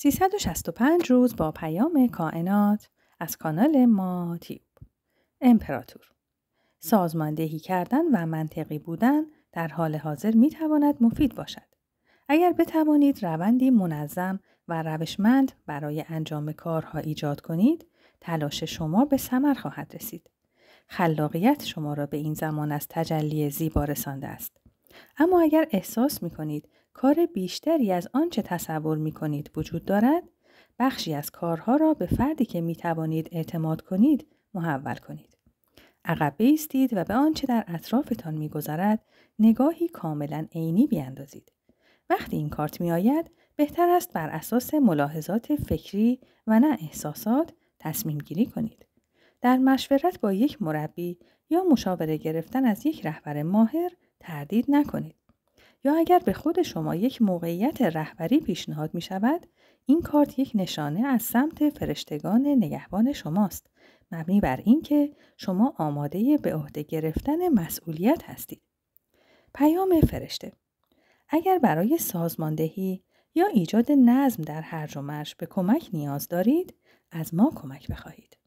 365 روز با پیام کائنات از کانال ما تیوب امپراتور سازماندهی کردن و منطقی بودن در حال حاضر می تواند مفید باشد. اگر بتوانید روندی منظم و روشمند برای انجام کارها ایجاد کنید، تلاش شما به ثمر خواهد رسید. خلاقیت شما را به این زمان از تجلی زیبا رسانده است. اما اگر احساس می کنید کار بیشتری از آنچه تصور می کنید وجود دارد، بخشی از کارها را به فردی که می توانید اعتماد کنید محول کنید. عقب بیستید و به آنچه در اطرافتان میگذرد نگاهی کاملا عینی بیاندازید. وقتی این کارت می آید، بهتر است بر اساس ملاحظات فکری و نه احساسات تصمیم گیری کنید. در مشورت با یک مربی یا مشاوره گرفتن از یک رهبر ماهر تردید نکنید. یا اگر به خود شما یک موقعیت رهبری پیشنهاد می شود، این کارت یک نشانه از سمت فرشتگان نگهبان شماست مبنی بر اینکه شما آماده به عهده گرفتن مسئولیت هستید پیام فرشته اگر برای سازماندهی یا ایجاد نظم در هر و به کمک نیاز دارید از ما کمک بخواهید